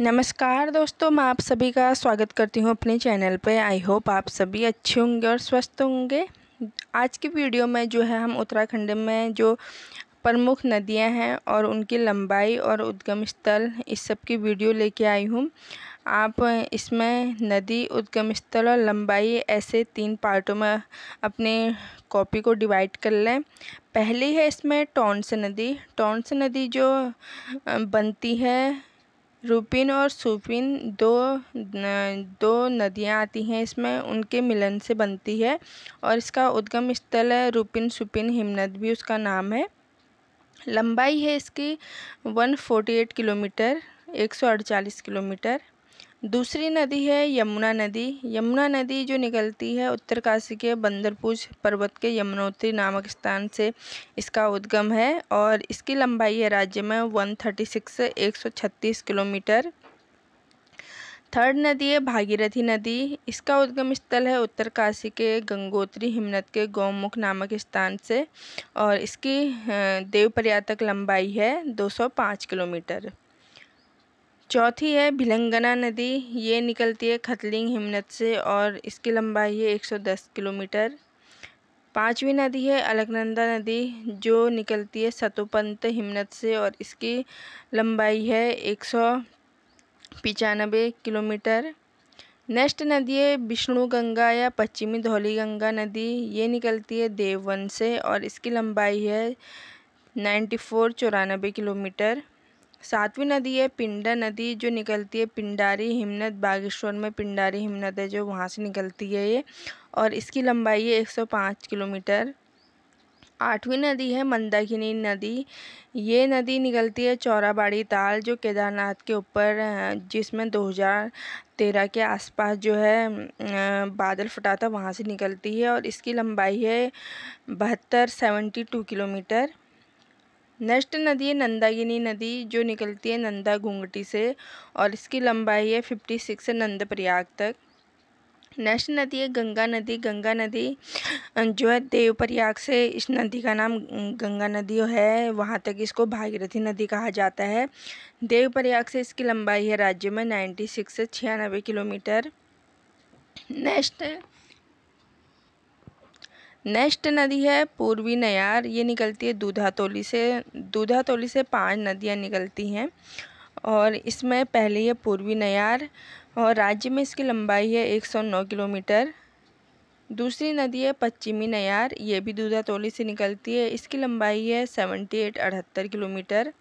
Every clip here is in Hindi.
नमस्कार दोस्तों मैं आप सभी का स्वागत करती हूँ अपने चैनल पे आई होप आप सभी अच्छे होंगे और स्वस्थ होंगे आज की वीडियो में जो है हम उत्तराखंड में जो प्रमुख नदियाँ हैं और उनकी लंबाई और उद्गम स्थल इस सब की वीडियो लेके आई हूँ आप इसमें नदी उद्गम स्थल और लंबाई ऐसे तीन पार्टों में अपने कॉपी को डिवाइड कर लें पहली है इसमें टोंस नदी टोंस नदी जो बनती है रूपिन और सुपिन दो दो नदियाँ आती हैं इसमें उनके मिलन से बनती है और इसका उद्गम स्थल है रूपिन सुपिन हिमनद भी उसका नाम है लंबाई है इसकी वन फोर्टी एट किलोमीटर एक सौ अड़चालीस किलोमीटर दूसरी नदी है यमुना नदी यमुना नदी जो निकलती है उत्तरकाशी के बंदरपुज पर्वत के यमुनोत्री नामक स्थान से इसका उद्गम है और इसकी लंबाई है राज्य में वन थर्टी सिक्स से छत्तीस किलोमीटर थर्ड नदी है भागीरथी नदी इसका उद्गम स्थल है उत्तरकाशी के गंगोत्री हिमनद के गौमुख नामक स्थान से और इसकी देव पर्यातक लंबाई है दो सौ पाँच किलोमीटर चौथी है भिलंगना नदी ये निकलती है खतलिंग हिमनत से और इसकी लंबाई है 110 किलोमीटर पांचवी नदी है अलकनंदा नदी जो निकलती है सतोपंत हिमनत से और इसकी लंबाई है एक किलोमीटर नेक्स्ट नदी है विष्णु गंगा या पश्चिमी धौली गंगा नदी ये निकलती है देववन से और इसकी लंबाई है नाइन्टी फोर चौरानबे किलोमीटर सातवीं नदी है पिंडा नदी जो निकलती है पिंडारी हिमनद बागेश्वर में पिंडारी हिमनद है जो वहाँ से निकलती है ये और इसकी लंबाई है 105 किलोमीटर आठवीं नदी है मंदाकिनी नदी ये नदी निकलती है चौराबाड़ी ताल जो केदारनाथ के ऊपर जिसमें 2013 के आसपास जो है बादल फटा था वहाँ से निकलती है और इसकी लंबाई है बहत्तर सेवेंटी टू किलोमीटर नेक्स्ट नदी है नंदागिनी नदी जो निकलती है नंदा घूंघटी से और इसकी लंबाई है फिफ्टी सिक्स से नंद प्रयाग तक नेक्स्ट नदी है गंगा नदी गंगा नदी जो है देव प्रयाग से इस नदी का नाम गंगा नदी है वहाँ तक इसको भागीरथी नदी कहा जाता है देव प्रयाग से इसकी लंबाई है राज्य में नाइन्टी सिक्स से छियानबे किलोमीटर नेक्स्ट नेक्स्ट नदी है पूर्वी नयार ये निकलती है दूधातोली से दूधातोली से पांच नदियाँ निकलती हैं और इसमें पहली है पूर्वी नयार और राज्य में इसकी लंबाई है 109 किलोमीटर दूसरी नदी है पश्चिमी नयार ये भी दूधातोली से निकलती है इसकी लंबाई है एट अठहत्तर किलोमीटर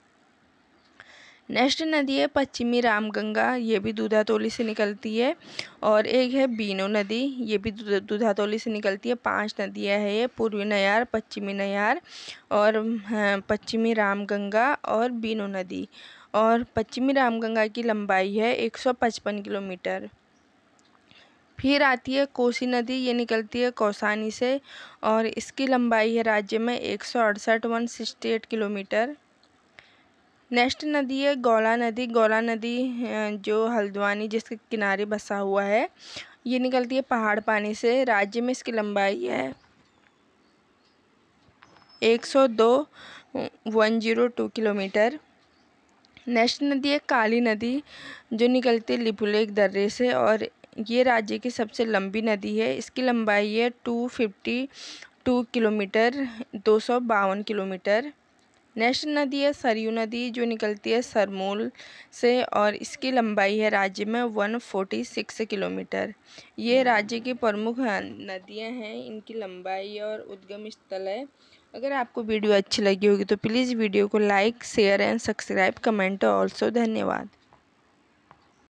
नेक्स्ट नदी है पश्चिमी रामगंगा ये भी दूधातोली से निकलती है और एक है बीनो नदी ये भी दूधातोली से निकलती है पांच नदियां है ये पूर्वी नयार पश्चिमी नयार और हाँ, पश्चिमी रामगंगा और बीनो नदी और पश्चिमी रामगंगा की लंबाई है 155 किलोमीटर फिर आती है कोसी नदी ये निकलती है कौसानी से और इसकी लंबाई है राज्य में एक सौ किलोमीटर नेक्स्ट नदी है गौला नदी गौला नदी जो हल्द्वानी जिसके किनारे बसा हुआ है ये निकलती है पहाड़ पानी से राज्य में इसकी लंबाई है एक सौ दो one zero two kilometre next नदी है काली नदी जो निकलती है लिपुलेक दर्रे से और ये राज्य की सबसे लंबी नदी है इसकी लंबाई है टू फिफ्टी टू किलोमीटर दो सौ बावन किलोमीटर नेशनल नदी है सरयू नदी जो निकलती है सरमूल से और इसकी लंबाई है राज्य में 146 किलोमीटर ये राज्य की प्रमुख नदियां हैं इनकी लंबाई और उद्गम स्थल है अगर आपको वीडियो अच्छी लगी होगी तो प्लीज़ वीडियो को like share and subscribe comment also धन्यवाद